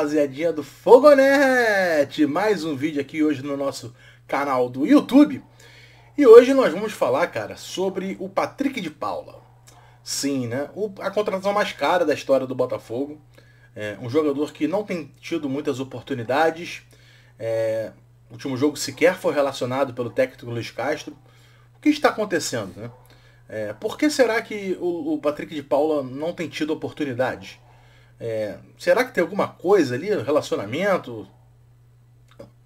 rapaziadinha do Fogonete! Mais um vídeo aqui hoje no nosso canal do YouTube. E hoje nós vamos falar, cara, sobre o Patrick de Paula. Sim, né? O, a contratação mais cara da história do Botafogo. É, um jogador que não tem tido muitas oportunidades. É, o último jogo sequer foi relacionado pelo técnico Luiz Castro. O que está acontecendo, né? É, por que será que o, o Patrick de Paula não tem tido oportunidades? É, será que tem alguma coisa ali, relacionamento?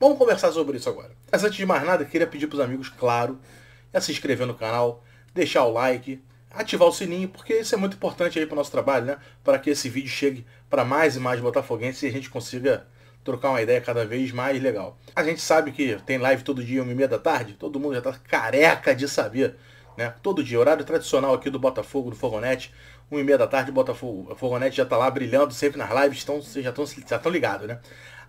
Vamos conversar sobre isso agora. Mas antes de mais nada, queria pedir para os amigos, claro, é se inscrever no canal, deixar o like, ativar o sininho, porque isso é muito importante aí para o nosso trabalho, né? Para que esse vídeo chegue para mais e mais botafoguenses e a gente consiga trocar uma ideia cada vez mais legal. A gente sabe que tem live todo dia, uma e meia da tarde, todo mundo já está careca de saber né? Todo dia, horário tradicional aqui do Botafogo, do Fogonete, 1 e meia da tarde, Botafogo, o Fogonete já tá lá brilhando, sempre nas lives, então vocês já estão já tão ligados, né?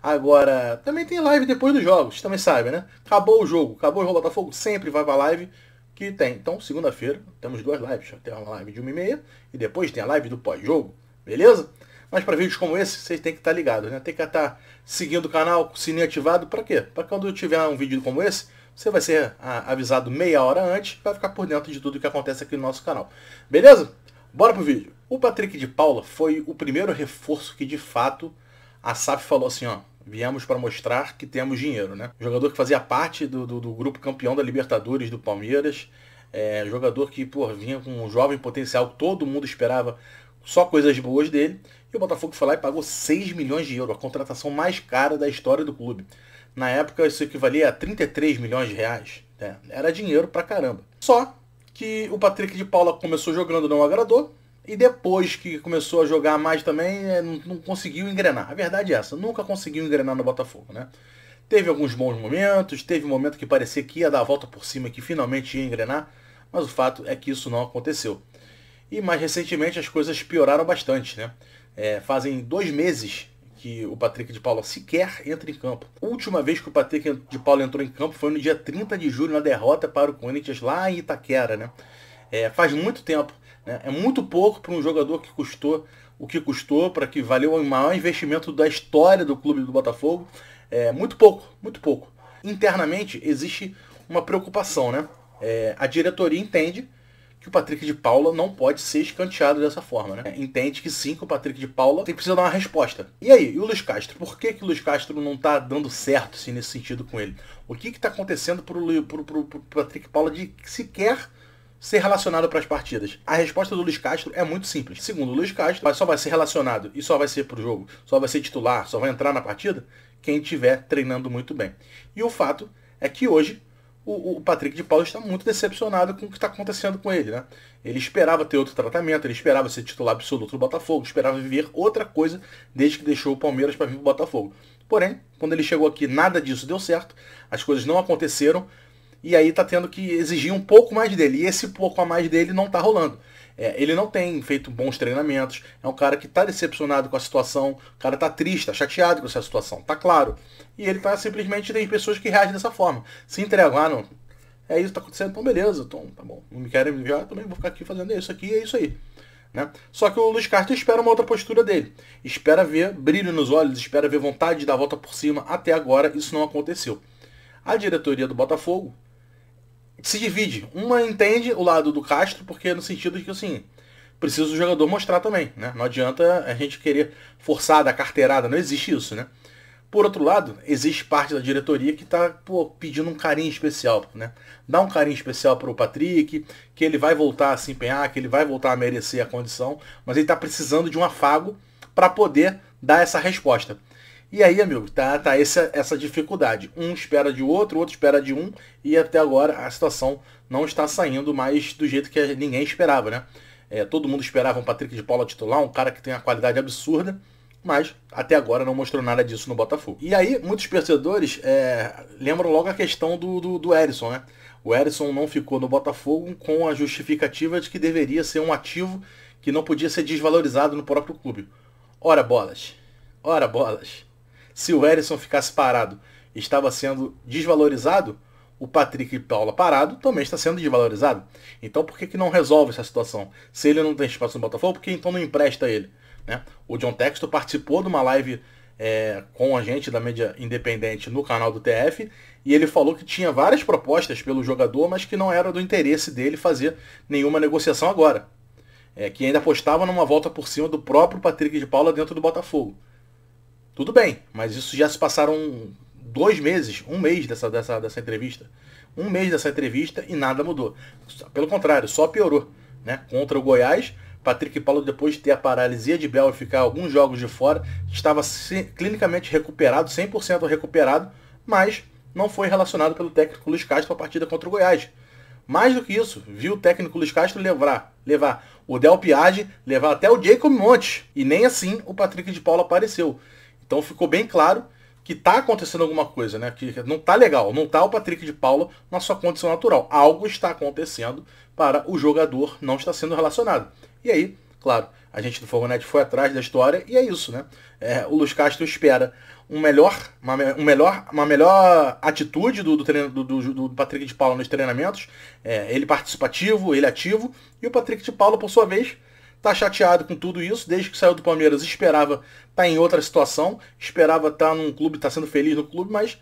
Agora, também tem live depois dos jogos, também sabe, né? Acabou o jogo, acabou o jogo Botafogo, sempre vai pra live que tem. Então, segunda-feira, temos duas lives, tem uma live de 1 e meia e depois tem a live do pós-jogo, beleza? Mas para vídeos como esse, vocês têm que estar tá ligados, né? Tem que estar tá seguindo o canal, o sininho ativado, para quê? Para quando eu tiver um vídeo como esse, você vai ser ah, avisado meia hora antes, vai ficar por dentro de tudo que acontece aqui no nosso canal. Beleza? Bora pro vídeo. O Patrick de Paula foi o primeiro reforço que de fato a SAF falou assim, ó, viemos para mostrar que temos dinheiro, né? Jogador que fazia parte do, do, do grupo campeão da Libertadores do Palmeiras, é, jogador que por vinha com um jovem potencial, todo mundo esperava só coisas boas dele, e o Botafogo foi lá e pagou 6 milhões de euros, a contratação mais cara da história do clube. Na época, isso equivalia a 33 milhões de reais. Né? Era dinheiro pra caramba. Só que o Patrick de Paula começou jogando, não agradou. E depois que começou a jogar mais também, é, não, conseguiu engrenar. A verdade é essa, nunca conseguiu engrenar no Botafogo, né? Teve alguns bons momentos, teve um momento que parecia que ia dar a volta por cima, que finalmente ia engrenar, mas o fato é que isso não aconteceu. E mais recentemente as coisas pioraram bastante, né? É, fazem dois meses que o Patrick de Paula sequer entra em campo. A última vez que o Patrick de Paula entrou em campo foi no dia 30 de julho, na derrota para o Corinthians lá em Itaquera, né? É, faz muito tempo. Né? É muito pouco para um jogador que custou o que custou, para que valeu o maior investimento da história do clube do Botafogo. É muito pouco, muito pouco. Internamente existe uma preocupação, né? É, a diretoria entende que o Patrick de Paula não pode ser escanteado dessa forma, né? Entende que sim, que o Patrick de Paula tem que precisar dar uma resposta. E aí, e o Luiz Castro? Por que, que o Luiz Castro não tá dando certo assim, nesse sentido com ele? O que que tá acontecendo pro, o Patrick Paula de sequer ser relacionado para as partidas? A resposta do Luiz Castro é muito simples. Segundo o Luiz Castro, só vai ser relacionado e só vai ser pro jogo, só vai ser titular, só vai entrar na partida quem estiver treinando muito bem. E o fato é que hoje o, o Patrick de Paulo está muito decepcionado com o que está acontecendo com ele, né? Ele esperava ter outro tratamento, ele esperava ser titular absoluto do Botafogo, esperava viver outra coisa desde que deixou o Palmeiras para vir para o Botafogo. Porém, quando ele chegou aqui, nada disso deu certo, as coisas não aconteceram, e aí está tendo que exigir um pouco mais dele. E esse pouco a mais dele não está rolando. É, ele não tem feito bons treinamentos, é um cara que está decepcionado com a situação, o cara está triste, tá chateado com essa situação, tá claro. E ele tá simplesmente tem pessoas que reagem dessa forma. Se entregam, ah, não, é isso, tá acontecendo, então beleza, então tá bom, não me querem me enviar, também vou ficar aqui fazendo isso aqui, é isso aí. Né? Só que o Luiz Castro espera uma outra postura dele. Espera ver brilho nos olhos, espera ver vontade de dar a volta por cima. Até agora isso não aconteceu. A diretoria do Botafogo se divide. Uma entende o lado do Castro, porque no sentido de que, assim, precisa o jogador mostrar também, né? Não adianta a gente querer forçar da carteirada, não existe isso, né? Por outro lado, existe parte da diretoria que está pedindo um carinho especial, né? Dá um carinho especial para o Patrick, que ele vai voltar a se empenhar, que ele vai voltar a merecer a condição, mas ele está precisando de um afago para poder dar essa resposta. E aí, amigo, tá, tá essa, essa dificuldade. Um espera de outro, outro espera de um, e até agora a situação não está saindo mais do jeito que ninguém esperava, né? É, todo mundo esperava um Patrick de Paula titular, um cara que tem uma qualidade absurda, mas até agora não mostrou nada disso no Botafogo. E aí, muitos torcedores é, lembram logo a questão do, do, do né? O Erisson não ficou no Botafogo com a justificativa de que deveria ser um ativo que não podia ser desvalorizado no próprio clube. Ora bolas, ora bolas. Se o Harrison ficasse parado, estava sendo desvalorizado, o Patrick e Paula parado também está sendo desvalorizado. Então por que, que não resolve essa situação? Se ele não tem espaço no Botafogo, por que então não empresta ele? Né? O John Texto participou de uma live é, com a gente da mídia independente no canal do TF e ele falou que tinha várias propostas pelo jogador, mas que não era do interesse dele fazer nenhuma negociação agora. É, que ainda apostava numa volta por cima do próprio Patrick de Paula dentro do Botafogo. Tudo bem, mas isso já se passaram dois meses, um mês dessa, dessa, dessa entrevista. Um mês dessa entrevista e nada mudou. Pelo contrário, só piorou. Né? Contra o Goiás, Patrick Paulo, depois de ter a paralisia de Bel e ficar alguns jogos de fora, estava clinicamente recuperado, 100% recuperado, mas não foi relacionado pelo técnico Luiz Castro à partida contra o Goiás. Mais do que isso, viu o técnico Luiz Castro levar, levar o Del Piage, levar até o Jacob Montes. E nem assim o Patrick de Paulo apareceu. Então ficou bem claro que está acontecendo alguma coisa, né? Que não está legal, não está o Patrick de Paula na sua condição natural. Algo está acontecendo para o jogador não estar sendo relacionado. E aí, claro, a gente do Fogonete foi atrás da história e é isso, né? É, o Luiz Castro espera um melhor, uma, um melhor, uma melhor atitude do, do, treino, do, do, do Patrick de Paula nos treinamentos, é, ele participativo, ele ativo, e o Patrick de Paula, por sua vez, Tá chateado com tudo isso. Desde que saiu do Palmeiras, esperava estar tá em outra situação. Esperava estar tá num clube, estar tá sendo feliz no clube, mas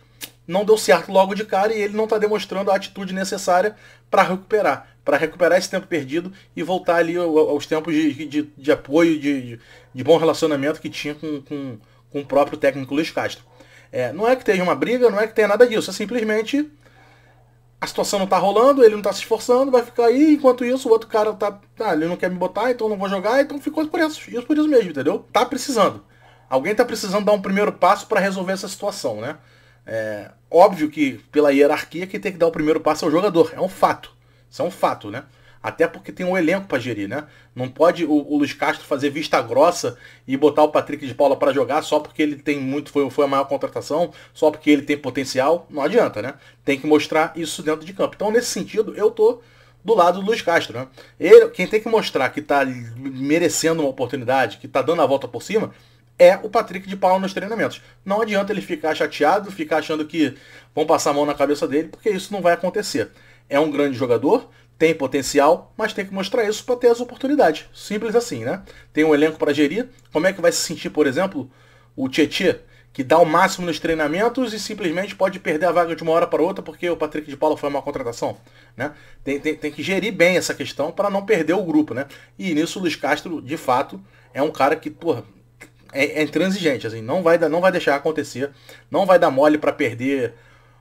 não deu certo logo de cara e ele não está demonstrando a atitude necessária para recuperar. Para recuperar esse tempo perdido e voltar ali aos tempos de, de, de apoio, de, de bom relacionamento que tinha com, com, com o próprio técnico Luiz Castro. É, não é que tenha uma briga, não é que tenha nada disso, é simplesmente a situação não tá rolando, ele não tá se esforçando, vai ficar aí, enquanto isso o outro cara tá, ah, ele não quer me botar, então não vou jogar, então ficou por isso, isso por isso mesmo, entendeu? Tá precisando. Alguém tá precisando dar um primeiro passo para resolver essa situação, né? É, óbvio que pela hierarquia quem tem que dar o primeiro passo é o jogador, é um fato. Isso é um fato, né? Até porque tem um elenco para gerir, né? Não pode o, o, Luiz Castro fazer vista grossa e botar o Patrick de Paula para jogar só porque ele tem muito, foi, foi a maior contratação, só porque ele tem potencial. Não adianta, né? Tem que mostrar isso dentro de campo. Então, nesse sentido, eu tô do lado do Luiz Castro, né? Ele, quem tem que mostrar que tá merecendo uma oportunidade, que tá dando a volta por cima, é o Patrick de Paula nos treinamentos. Não adianta ele ficar chateado, ficar achando que vão passar a mão na cabeça dele, porque isso não vai acontecer. É um grande jogador, tem potencial, mas tem que mostrar isso para ter as oportunidades. Simples assim, né? Tem um elenco para gerir. Como é que vai se sentir, por exemplo, o Tietchan, que dá o máximo nos treinamentos e simplesmente pode perder a vaga de uma hora para outra porque o Patrick de Paula foi uma contratação, né? Tem, tem, tem que gerir bem essa questão para não perder o grupo, né? E nisso o Luiz Castro, de fato, é um cara que, porra, é, é intransigente, assim, não vai, não vai deixar acontecer, não vai dar mole para perder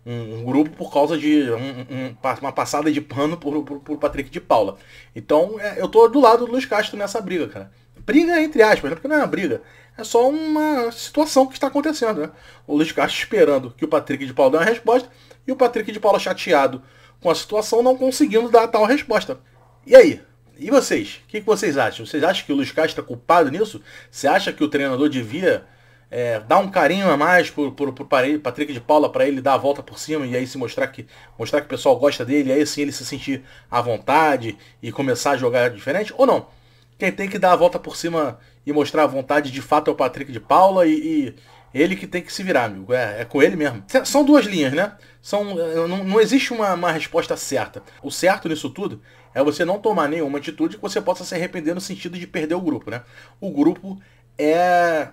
um, um grupo por causa de um, uma passada de pano por, por, por Patrick de Paula. Então é, eu tô do lado do Luiz Castro nessa briga, cara. Briga entre aspas, né? porque não é uma briga. É só uma situação que está acontecendo, né? O Luiz Castro esperando que o Patrick de Paula dê uma resposta e o Patrick de Paula chateado com a situação não conseguindo dar tal resposta. E aí? E vocês? O que, que, vocês acham? Vocês acham que o Luiz Castro é culpado nisso? Você acha que o treinador devia é, dar um carinho a mais pro, pro, pro Patrick de Paula para ele dar a volta por cima e aí se mostrar que mostrar que o pessoal gosta dele, aí sim ele se sentir à vontade e começar a jogar diferente ou não. Quem tem que dar a volta por cima e mostrar a vontade de fato é o Patrick de Paula e, e ele que tem que se virar, amigo. É, é, com ele mesmo. São duas linhas, né? São, é, não, não existe uma, uma, resposta certa. O certo nisso tudo é você não tomar nenhuma atitude que você possa se arrepender no sentido de perder o grupo, né? O grupo é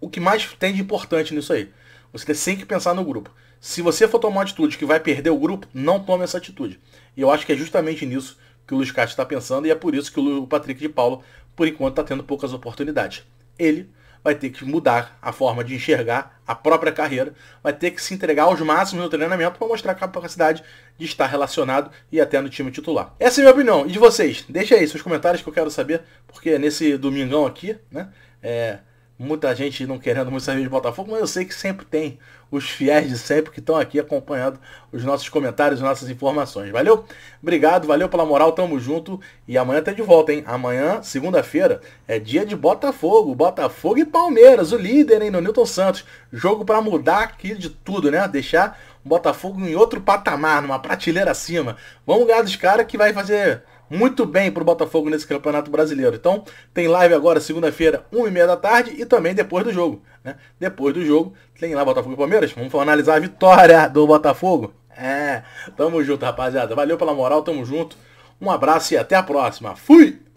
o que mais tem de importante nisso aí. Você tem que pensar no grupo. Se você for tomar uma atitude que vai perder o grupo, não tome essa atitude. E eu acho que é justamente nisso que o Luiz Castro está pensando e é por isso que o Patrick de Paulo, por enquanto, está tendo poucas oportunidades. Ele vai ter que mudar a forma de enxergar a própria carreira, vai ter que se entregar aos máximos no treinamento para mostrar a capacidade de estar relacionado e até no time titular. Essa é a minha opinião. E de vocês? Deixa aí seus comentários que eu quero saber, porque é nesse domingão aqui, né? É, muita gente não querendo muito saber de Botafogo, mas eu sei que sempre tem os fiéis de sempre que estão aqui acompanhando os nossos comentários, as nossas informações. Valeu? Obrigado, valeu pela moral, tamo junto. E amanhã tá de volta, hein? Amanhã, segunda-feira, é dia de Botafogo. Botafogo e Palmeiras, o líder, hein, no Newton Santos. Jogo para mudar aqui de tudo, né? Deixar o Botafogo em outro patamar, numa prateleira acima. Vamos ganhar dos caras que vai fazer muito bem para o Botafogo nesse Campeonato Brasileiro. Então, tem live agora, segunda-feira, 1h30 da tarde e também depois do jogo. Né? Depois do jogo, tem lá Botafogo e Palmeiras. Vamos analisar a vitória do Botafogo. É, tamo junto, rapaziada. Valeu pela moral, tamo junto. Um abraço e até a próxima. Fui!